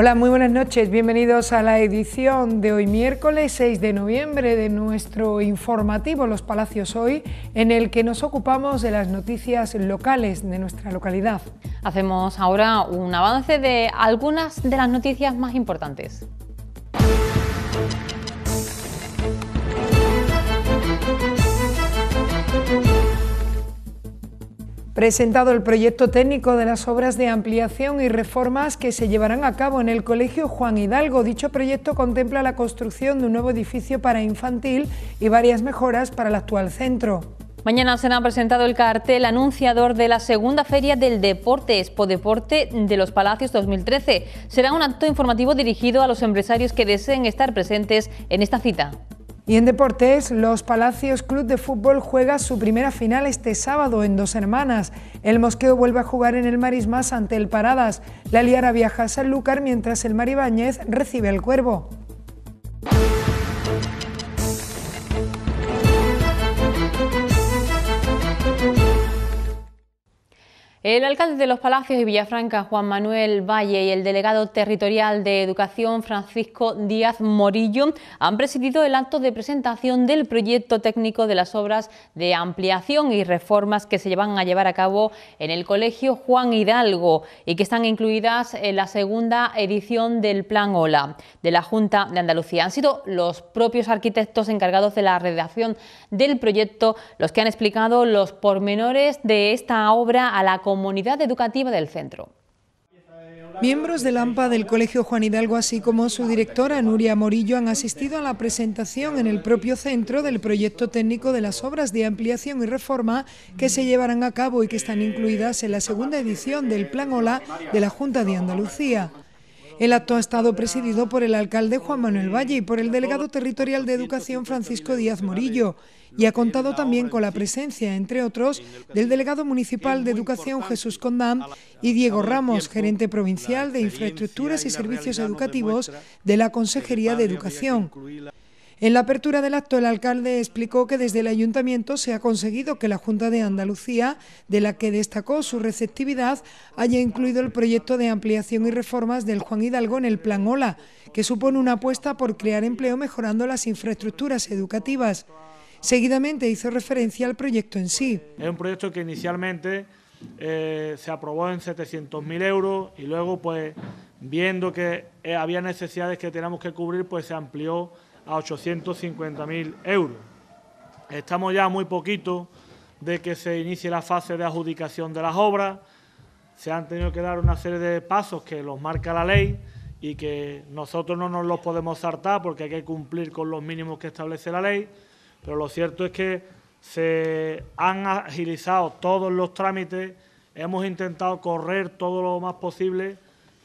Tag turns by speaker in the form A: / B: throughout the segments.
A: Hola, muy buenas noches. Bienvenidos a la edición de hoy miércoles 6 de noviembre de nuestro informativo Los Palacios Hoy,
B: en el que nos ocupamos de las noticias locales de nuestra localidad. Hacemos ahora un avance de algunas de las noticias más importantes.
A: presentado el proyecto técnico de las obras de ampliación y reformas que se llevarán a cabo en el Colegio Juan Hidalgo. Dicho proyecto contempla la construcción de un nuevo edificio para infantil y varias mejoras para el actual centro.
B: Mañana se ha presentado el cartel anunciador de la segunda feria del deporte Expo Deporte de los Palacios 2013. Será un acto informativo dirigido a los empresarios que deseen estar presentes en esta cita.
A: Y en deportes, los Palacios Club de Fútbol juega su primera final este sábado en Dos Hermanas. El Mosqueo vuelve a jugar en el Marismas ante el Paradas. La Liara viaja a Sanlúcar mientras el Maribáñez recibe al Cuervo.
B: El alcalde de Los Palacios y Villafranca, Juan Manuel Valle, y el delegado territorial de Educación, Francisco Díaz Morillo, han presidido el acto de presentación del proyecto técnico de las obras de ampliación y reformas que se van a llevar a cabo en el Colegio Juan Hidalgo y que están incluidas en la segunda edición del Plan OLA de la Junta de Andalucía. Han sido los propios arquitectos encargados de la redacción del proyecto los que han explicado los pormenores de esta obra a la comunidad comunidad educativa del centro.
A: Miembros del AMPA del Colegio Juan Hidalgo, así como su directora Nuria Morillo, han asistido a la presentación en el propio centro del proyecto técnico de las obras de ampliación y reforma que se llevarán a cabo y que están incluidas en la segunda edición del Plan OLA de la Junta de Andalucía. El acto ha estado presidido por el alcalde Juan Manuel Valle y por el delegado territorial de Educación Francisco Díaz Morillo y ha contado también con la presencia, entre otros, del delegado municipal de Educación Jesús Condán y Diego Ramos, gerente provincial de Infraestructuras y Servicios Educativos de la Consejería de Educación. En la apertura del acto, el alcalde explicó que desde el ayuntamiento se ha conseguido que la Junta de Andalucía, de la que destacó su receptividad, haya incluido el proyecto de ampliación y reformas del Juan Hidalgo en el Plan Ola, que supone una apuesta por crear empleo mejorando las infraestructuras educativas. Seguidamente hizo referencia al proyecto en sí.
C: Es un proyecto que inicialmente eh, se aprobó en 700.000 euros y luego, pues, viendo que eh, había necesidades que teníamos que cubrir, pues se amplió a 850.000 euros. Estamos ya muy poquito de que se inicie la fase de adjudicación de las obras. Se han tenido que dar una serie de pasos que los marca la ley y que nosotros no nos los podemos saltar porque hay que cumplir con los mínimos que establece la ley. Pero lo cierto es que se han agilizado todos los trámites, hemos intentado correr todo lo más posible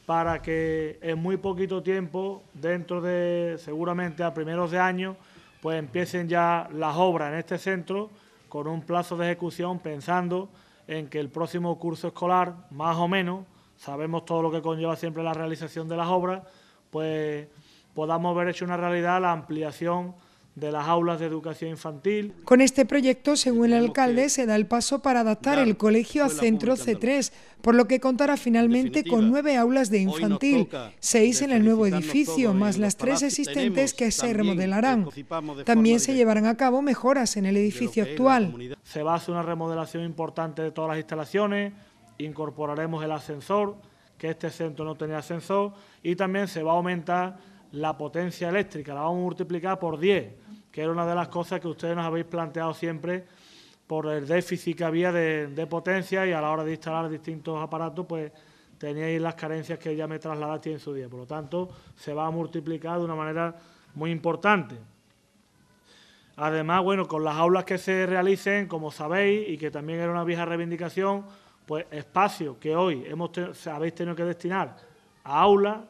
C: para que en muy poquito tiempo, dentro de seguramente a primeros de año, pues empiecen ya las obras en este centro con un plazo de ejecución pensando en que el próximo curso escolar, más o menos, sabemos todo lo que conlleva siempre la realización de las obras, pues podamos ver hecho una realidad la ampliación de las aulas de educación infantil.
A: Con este proyecto, según el alcalde, se da el paso para adaptar el colegio a centro C3, por lo que contará finalmente con nueve aulas de infantil, seis en el nuevo edificio, más las tres existentes que se remodelarán. También se llevarán a cabo mejoras en el edificio actual.
C: Se va a hacer una remodelación importante de todas las instalaciones, incorporaremos el ascensor, que este centro no tenía ascensor, y también se va a aumentar la potencia eléctrica, la vamos a multiplicar por 10 que era una de las cosas que ustedes nos habéis planteado siempre por el déficit que había de, potencia y a la hora de instalar distintos aparatos, pues teníais las carencias que ya me trasladaste en su día. Por lo tanto, se va a multiplicar de una manera muy importante. Además, bueno, con las aulas que se realicen, como sabéis, y que también era una vieja reivindicación, pues espacio que hoy hemos habéis tenido que destinar a aulas,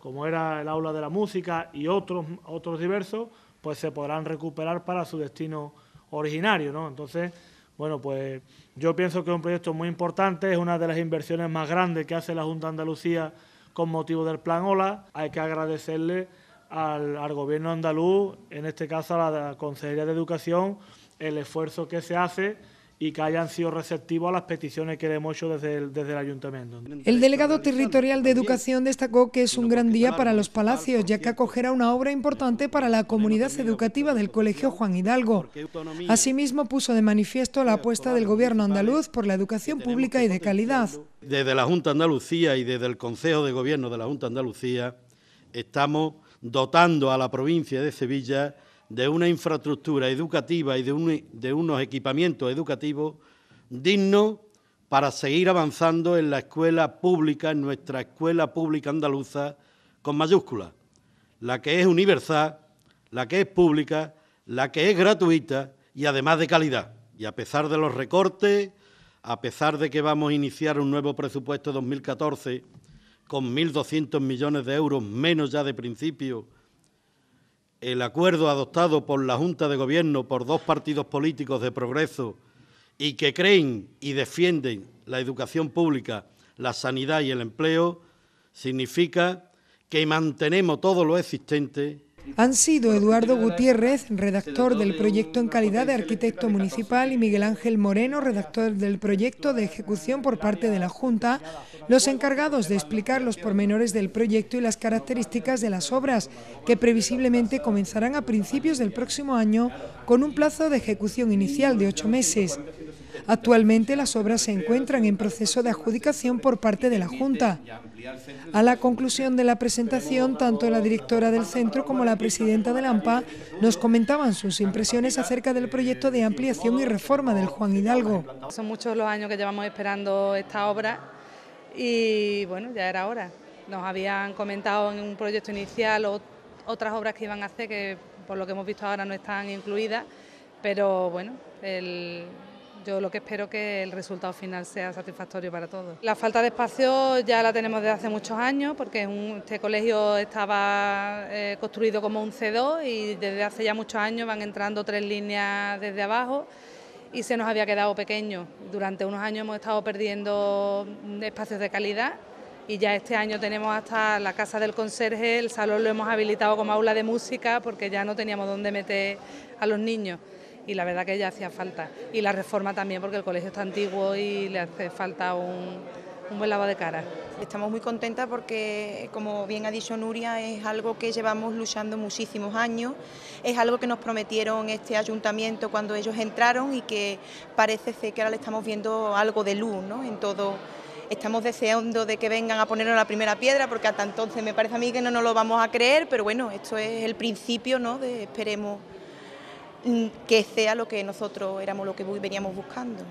C: como era el aula de la música y otros, otros diversos, pues se podrán recuperar para su destino originario, ¿no? Entonces, bueno, pues yo pienso que es un proyecto muy importante, es una de las inversiones más grandes que hace la Junta de Andalucía con motivo del Plan OLA. Hay que agradecerle al, al gobierno andaluz, en este caso a la Consejería de Educación, el esfuerzo que se hace y que hayan sido receptivos a las peticiones que le hemos hecho desde el, desde el ayuntamiento. El delegado
A: territorial de Educación destacó que es un gran día para los palacios, ya que acogerá una obra importante para la comunidad educativa del Colegio Juan Hidalgo. Asimismo, puso de manifiesto la apuesta del Gobierno andaluz por la educación pública y de calidad.
D: Desde la Junta Andalucía y desde el Consejo de Gobierno de la Junta Andalucía estamos dotando a la provincia de Sevilla de una infraestructura educativa y de, unos equipamientos educativos dignos para seguir avanzando en la escuela pública, en nuestra escuela pública andaluza con mayúsculas, la que es universal, la que es pública, la que es gratuita y además de calidad. Y a pesar de los recortes, a pesar de que vamos a iniciar un nuevo presupuesto 2014 con 1.200 millones de euros menos ya de principio el acuerdo adoptado por la Junta de Gobierno por dos partidos políticos de progreso y que creen y defienden la educación pública, la sanidad y el empleo, significa que mantenemos todo lo existente
A: han sido Eduardo Gutiérrez, redactor del proyecto en calidad de arquitecto municipal, y Miguel Ángel Moreno, redactor del proyecto de ejecución por parte de la Junta, los encargados de explicar los pormenores del proyecto y las características de las obras, que previsiblemente comenzarán a principios del próximo año con un plazo de ejecución inicial de ocho meses. Actualmente las obras se encuentran en proceso de adjudicación por parte de la Junta. A la conclusión de la presentación, tanto la directora del centro como la presidenta de la AMPA nos comentaban sus impresiones acerca del proyecto de ampliación y reforma del Juan Hidalgo.
E: Son muchos los años que llevamos esperando esta obra y bueno, ya era hora. Nos habían comentado en un proyecto inicial otras obras que iban a hacer que por lo que hemos visto ahora no están incluidas, pero bueno, el, yo lo que espero que el resultado final sea satisfactorio para todos. La falta de espacio ya la tenemos desde hace muchos años porque este colegio estaba eh, construido como un C2 y desde hace ya muchos años van entrando tres líneas desde abajo y se nos había quedado pequeño. Durante unos años hemos estado perdiendo espacios de calidad y ya este año tenemos hasta la casa del conserje, el salón lo hemos habilitado como aula de música porque ya no teníamos dónde meter a los niños y la verdad que ya hacía falta. Y la reforma también porque el colegio está antiguo y le hace falta un, buen lavado de cara. Estamos muy contentas porque, como bien ha dicho Nuria, es algo que llevamos luchando muchísimos años, es algo que nos prometieron este ayuntamiento cuando ellos entraron y que parece ser que ahora le estamos viendo algo de luz ¿no? en todo. Estamos deseando de que vengan a ponernos la primera piedra porque hasta entonces me parece a mí que no nos lo vamos a creer, pero bueno, esto es el principio, ¿no? De esperemos que sea lo que nosotros éramos, lo que veníamos buscando.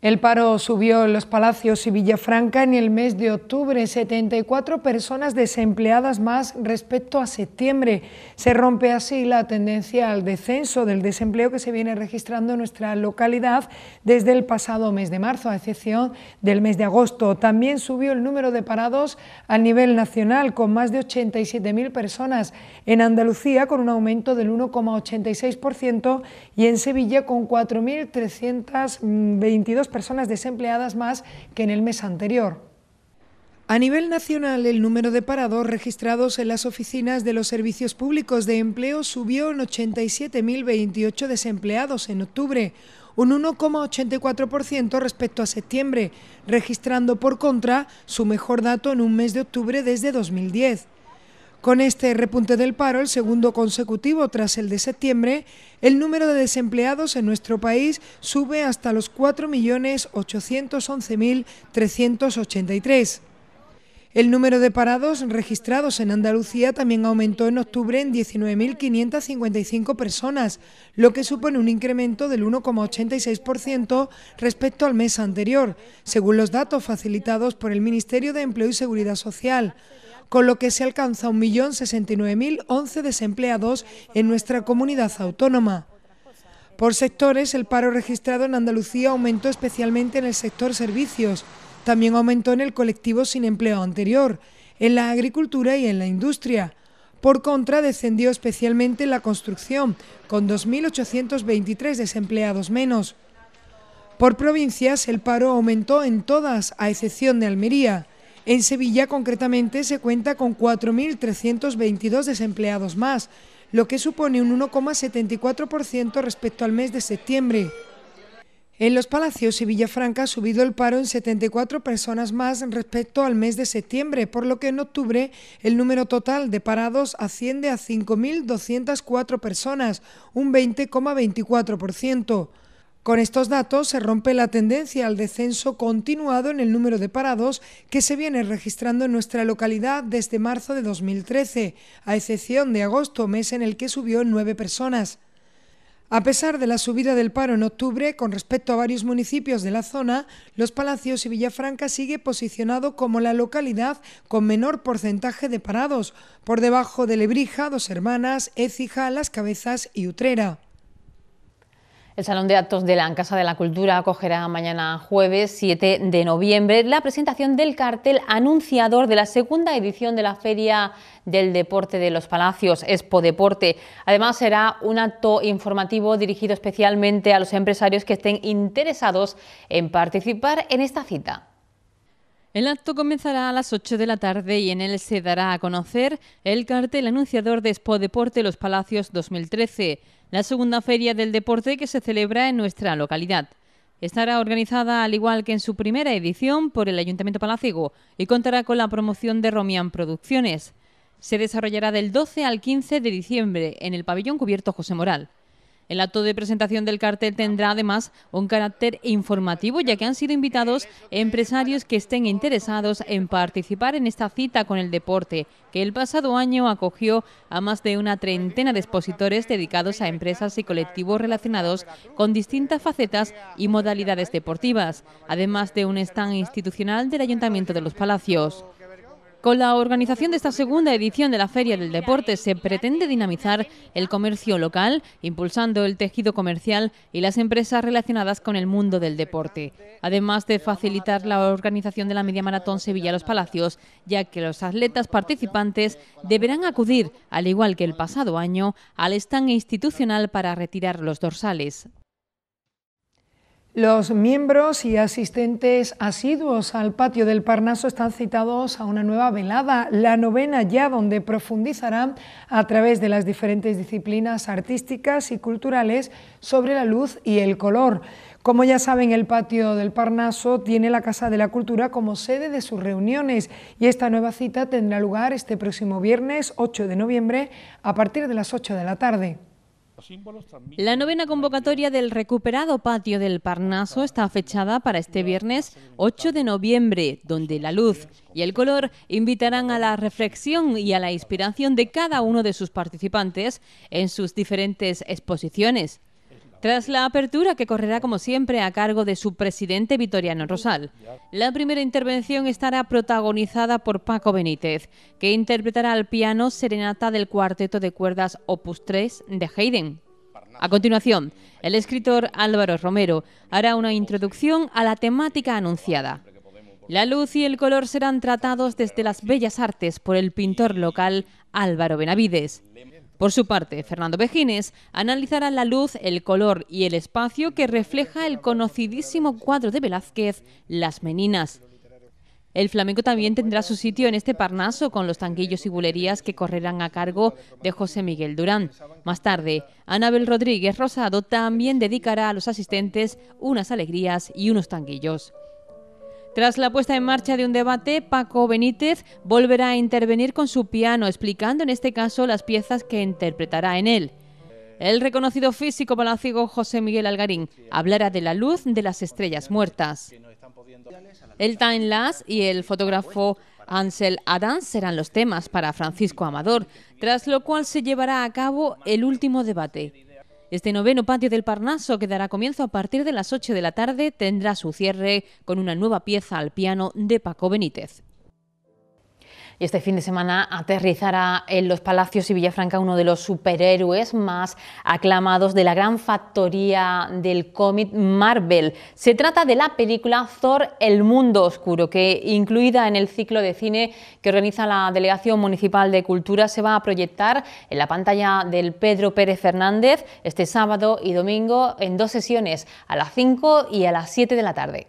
A: El paro subió en los Palacios y Villafranca en el mes de octubre, 74 personas desempleadas más respecto a septiembre. Se rompe así la tendencia al descenso del desempleo que se viene registrando en nuestra localidad desde el pasado mes de marzo, a excepción del mes de agosto. También subió el número de parados a nivel nacional, con más de 87.000 personas en Andalucía, con un aumento del 1,86% y en Sevilla con 4.322 personas desempleadas más que en el mes anterior. A nivel nacional, el número de parados registrados en las oficinas de los servicios públicos de empleo subió en 87.028 desempleados en octubre, un 1,84% respecto a septiembre, registrando por contra su mejor dato en un mes de octubre desde 2010. Con este repunte del paro, el segundo consecutivo tras el de septiembre, el número de desempleados en nuestro país sube hasta los 4.811.383. El número de parados registrados en Andalucía también aumentó en octubre en 19.555 personas, lo que supone un incremento del 1,86% respecto al mes anterior, según los datos facilitados por el Ministerio de Empleo y Seguridad Social con lo que se alcanza 1.069.011 desempleados en nuestra comunidad autónoma. Por sectores, el paro registrado en Andalucía aumentó especialmente en el sector servicios, también aumentó en el colectivo sin empleo anterior, en la agricultura y en la industria. Por contra, descendió especialmente en la construcción, con 2.823 desempleados menos. Por provincias, el paro aumentó en todas, a excepción de Almería. En Sevilla, concretamente, se cuenta con 4.322 desempleados más, lo que supone un 1,74% respecto al mes de septiembre. En los Palacios y Villafranca ha subido el paro en 74 personas más respecto al mes de septiembre, por lo que en octubre el número total de parados asciende a 5.204 personas, un 20,24%. Con estos datos se rompe la tendencia al descenso continuado en el número de parados que se viene registrando en nuestra localidad desde marzo de 2013, a excepción de agosto, mes en el que subió nueve personas. A pesar de la subida del paro en octubre con respecto a varios municipios de la zona, Los Palacios y Villafranca sigue posicionado como la localidad con menor porcentaje de parados, por debajo de Lebrija, Dos Hermanas, Écija, Las Cabezas y Utrera.
B: El Salón de Actos de la Casa de la Cultura acogerá mañana jueves 7 de noviembre la presentación del cartel anunciador de la segunda edición de la Feria del Deporte de los Palacios, Expo Deporte. Además será un acto informativo dirigido especialmente a los empresarios que estén interesados en participar en esta cita. El acto comenzará a las 8 de la tarde y en él se dará a conocer el cartel anunciador de Expo Deporte Los Palacios 2013 la segunda feria del deporte que se celebra en nuestra localidad. Estará organizada, al igual que en su primera edición, por el Ayuntamiento Palaciego y contará con la promoción de Romian Producciones. Se desarrollará del 12 al 15 de diciembre en el pabellón cubierto José Moral. El acto de presentación del cartel tendrá además un carácter informativo, ya que han sido invitados empresarios que estén interesados en participar en esta cita con el deporte, que el pasado año acogió a más de una treintena de expositores dedicados a empresas y colectivos relacionados con distintas facetas y modalidades deportivas, además de un stand institucional del Ayuntamiento de los Palacios. Con la organización de esta segunda edición de la Feria del Deporte se pretende dinamizar el comercio local, impulsando el tejido comercial y las empresas relacionadas con el mundo del deporte, además de facilitar la organización de la media maratón Sevilla Los Palacios, ya que los atletas participantes deberán acudir, al igual que el pasado año, al stand institucional para retirar los dorsales.
A: Los miembros y asistentes asiduos al patio del Parnaso están citados a una nueva velada, la novena ya, donde profundizarán a través de las diferentes disciplinas artísticas y culturales sobre la luz y el color. Como ya saben, el patio del Parnaso tiene la Casa de la Cultura como sede de sus reuniones y esta nueva cita tendrá lugar este próximo viernes 8 de noviembre a partir de las 8 de la tarde.
B: La novena convocatoria del recuperado patio del Parnaso está fechada para este viernes 8 de noviembre, donde la luz y el color invitarán a la reflexión y a la inspiración de cada uno de sus participantes en sus diferentes exposiciones. Tras la apertura, que correrá como siempre a cargo de su presidente Vitoriano Rosal, la primera intervención estará protagonizada por Paco Benítez, que interpretará al piano Serenata del Cuarteto de Cuerdas Opus 3 de Haydn. A continuación, el escritor Álvaro Romero hará una introducción a la temática anunciada. La luz y el color serán tratados desde las bellas artes por el pintor local Álvaro Benavides. Por su parte, Fernando Bejines analizará la luz, el color y el espacio que refleja el conocidísimo cuadro de Velázquez, Las Meninas. El flamenco también tendrá su sitio en este Parnaso con los tanguillos y bulerías que correrán a cargo de José Miguel Durán. Más tarde, Anabel Rodríguez Rosado también dedicará a los asistentes unas alegrías y unos tanguillos. Tras la puesta en marcha de un debate, Paco Benítez volverá a intervenir con su piano, explicando en este caso las piezas que interpretará en él. El reconocido físico palaciego José Miguel Algarín hablará de la luz de las estrellas muertas. El Time Lass y el fotógrafo Ansel Adams serán los temas para Francisco Amador, tras lo cual se llevará a cabo el último debate. Este noveno patio del Parnaso, que dará comienzo a partir de las 8 de la tarde, tendrá su cierre con una nueva pieza al piano de Paco Benítez. Y este fin de semana aterrizará en los Palacios y Villafranca uno de los superhéroes más aclamados de la gran factoría del cómic Marvel. Se trata de la película Thor El Mundo Oscuro, que incluida en el ciclo de cine que organiza la Delegación Municipal de Cultura se va a proyectar en la pantalla del Pedro Pérez Fernández este sábado y domingo en dos sesiones, a las 5 y a las 7 de la tarde.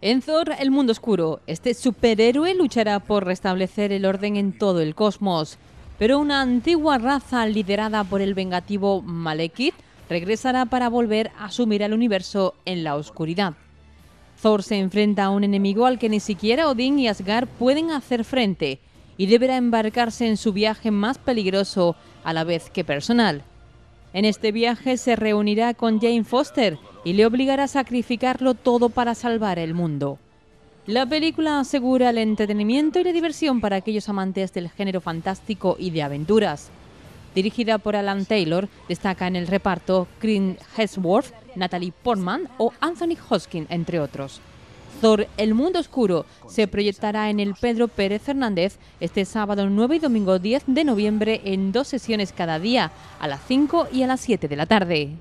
B: En Thor, el mundo oscuro, este superhéroe luchará por restablecer el orden en todo el cosmos. Pero una antigua raza liderada por el vengativo Malekith regresará para volver a sumir al universo en la oscuridad. Thor se enfrenta a un enemigo al que ni siquiera Odín y Asgard pueden hacer frente y deberá embarcarse en su viaje más peligroso a la vez que personal. En este viaje se reunirá con Jane Foster y le obligará a sacrificarlo todo para salvar el mundo. La película asegura el entretenimiento y la diversión para aquellos amantes del género fantástico y de aventuras. Dirigida por Alan Taylor, destaca en el reparto Green Hesworth, Natalie Portman o Anthony Hoskin, entre otros el mundo oscuro, se proyectará en el Pedro Pérez Fernández este sábado 9 y domingo 10 de noviembre en dos sesiones cada día, a las 5 y a las 7 de la tarde.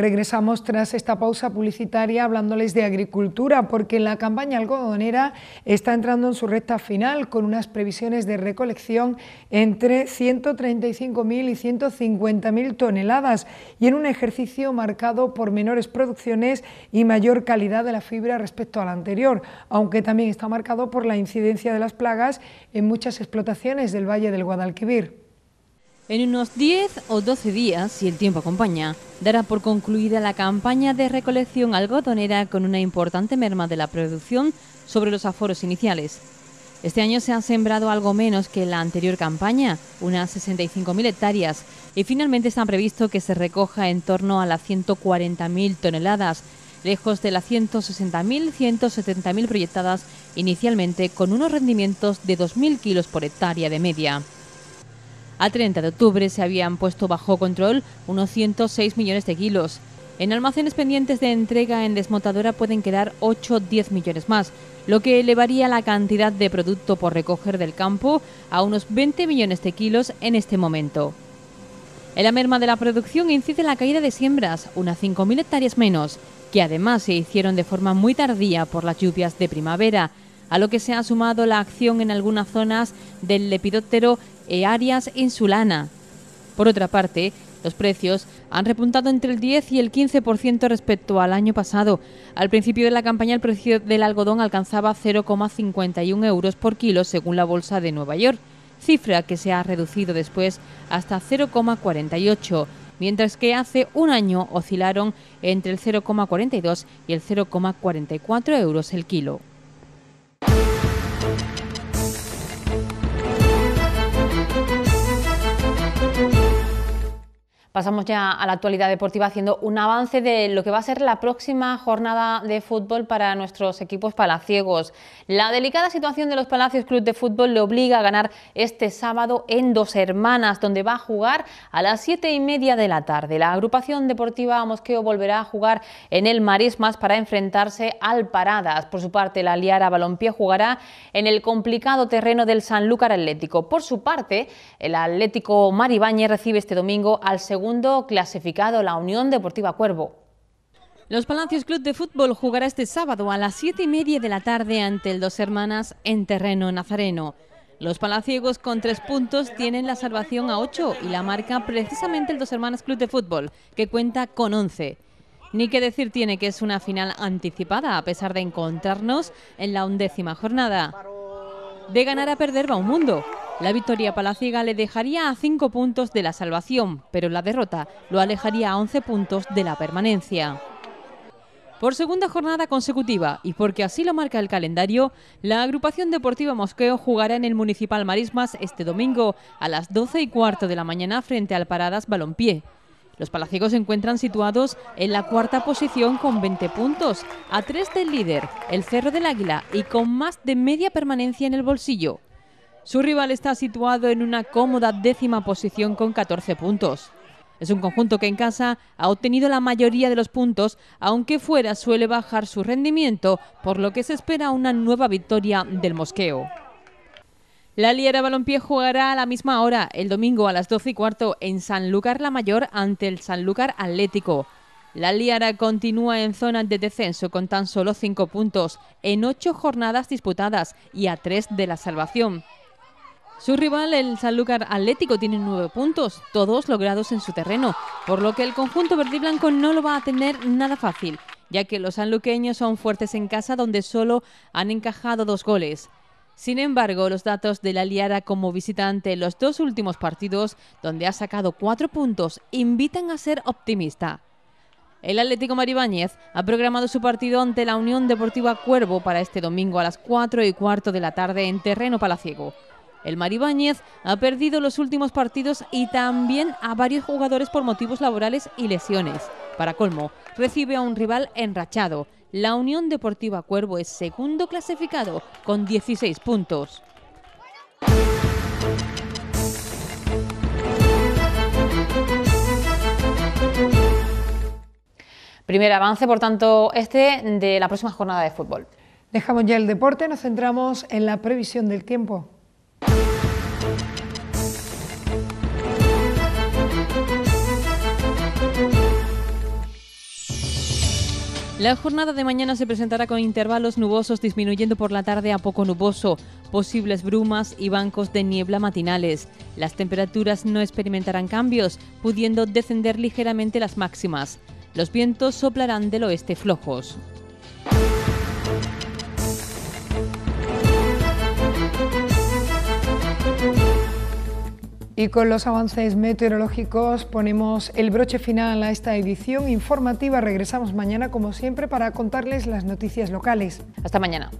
A: Regresamos tras esta pausa publicitaria hablándoles de agricultura, porque la campaña algodonera está entrando en su recta final con unas previsiones de recolección entre 135.000 y 150.000 toneladas y en un ejercicio marcado por menores producciones y mayor calidad de la fibra respecto al anterior, aunque también está marcado por la incidencia de las plagas en muchas explotaciones del Valle del Guadalquivir.
B: En unos 10 o 12 días, si el tiempo acompaña, dará por concluida la campaña de recolección algodonera con una importante merma de la producción sobre los aforos iniciales. Este año se han sembrado algo menos que la anterior campaña, unas 65.000 hectáreas, y finalmente está previsto que se recoja en torno a las 140.000 toneladas, lejos de las 160.000, 170.000 proyectadas inicialmente con unos rendimientos de 2.000 kilos por hectárea de media. A 30 de octubre se habían puesto bajo control unos 106 millones de kilos. En almacenes pendientes de entrega en desmotadora pueden quedar 8 o 10 millones más, lo que elevaría la cantidad de producto por recoger del campo a unos 20 millones de kilos en este momento. En la merma de la producción incide la caída de siembras, unas 5.000 hectáreas menos, que además se hicieron de forma muy tardía por las lluvias de primavera, a lo que se ha sumado la acción en algunas zonas del lepidóptero e áreas insulana. Por otra parte, los precios han repuntado entre el 10 y el 15% respecto al año pasado. Al principio de la campaña el precio del algodón alcanzaba 0,51 euros por kilo según la Bolsa de Nueva York, cifra que se ha reducido después hasta 0,48, mientras que hace un año oscilaron entre el 0,42 y el 0,44 euros el kilo. Pasamos ya a la actualidad deportiva haciendo un avance de lo que va a ser la próxima jornada de fútbol para nuestros equipos palaciegos. La delicada situación de los Palacios Club de Fútbol le obliga a ganar este sábado en Dos Hermanas, donde va a jugar a las siete y media de la tarde. La agrupación deportiva Mosqueo volverá a jugar en el Marismas para enfrentarse al Paradas. Por su parte, la Liara Balompié jugará en el complicado terreno del Sanlúcar Atlético. Por su parte, el Atlético Maribáñez recibe este domingo al segundo segundo clasificado, la Unión Deportiva Cuervo. Los Palacios Club de Fútbol jugará este sábado a las 7 y media de la tarde ante el Dos Hermanas en terreno nazareno. Los palaciegos con tres puntos tienen la salvación a 8 y la marca precisamente el Dos Hermanas Club de Fútbol, que cuenta con 11. Ni que decir tiene que es una final anticipada, a pesar de encontrarnos en la undécima jornada. De ganar a perder va un mundo. La victoria palaciega le dejaría a 5 puntos de la salvación, pero la derrota lo alejaría a 11 puntos de la permanencia. Por segunda jornada consecutiva, y porque así lo marca el calendario, la agrupación deportiva Mosqueo jugará en el Municipal Marismas este domingo a las 12 y cuarto de la mañana frente al Paradas Balompié. Los palaciegos se encuentran situados en la cuarta posición con 20 puntos, a tres del líder, el Cerro del Águila, y con más de media permanencia en el bolsillo. Su rival está situado en una cómoda décima posición con 14 puntos. Es un conjunto que en casa ha obtenido la mayoría de los puntos, aunque fuera suele bajar su rendimiento, por lo que se espera una nueva victoria del Mosqueo. La Liara Balompié jugará a la misma hora, el domingo a las 12 y cuarto, en Sanlúcar La Mayor ante el Sanlúcar Atlético. La Liara continúa en zona de descenso con tan solo cinco puntos, en ocho jornadas disputadas y a tres de la salvación. Su rival, el Sanlúcar Atlético, tiene nueve puntos, todos logrados en su terreno, por lo que el conjunto verde blanco no lo va a tener nada fácil, ya que los sanluqueños son fuertes en casa donde solo han encajado dos goles. Sin embargo, los datos de la Liara como visitante en los dos últimos partidos, donde ha sacado cuatro puntos, invitan a ser optimista. El Atlético Maribáñez ha programado su partido ante la Unión Deportiva Cuervo para este domingo a las 4 y cuarto de la tarde en terreno palaciego. El Maribáñez ha perdido los últimos partidos y también a varios jugadores por motivos laborales y lesiones. Para colmo, recibe a un rival enrachado. La Unión Deportiva Cuervo es segundo clasificado con 16 puntos. Primer avance, por tanto, este de la próxima jornada de fútbol. Dejamos ya el deporte, nos centramos
A: en la previsión del tiempo.
B: La jornada de mañana se presentará con intervalos nubosos disminuyendo por la tarde a poco nuboso, posibles brumas y bancos de niebla matinales. Las temperaturas no experimentarán cambios, pudiendo descender ligeramente las máximas. Los vientos soplarán del oeste flojos.
A: Y con los avances meteorológicos ponemos el broche final a esta edición informativa. Regresamos mañana, como siempre, para contarles las noticias locales.
B: Hasta mañana.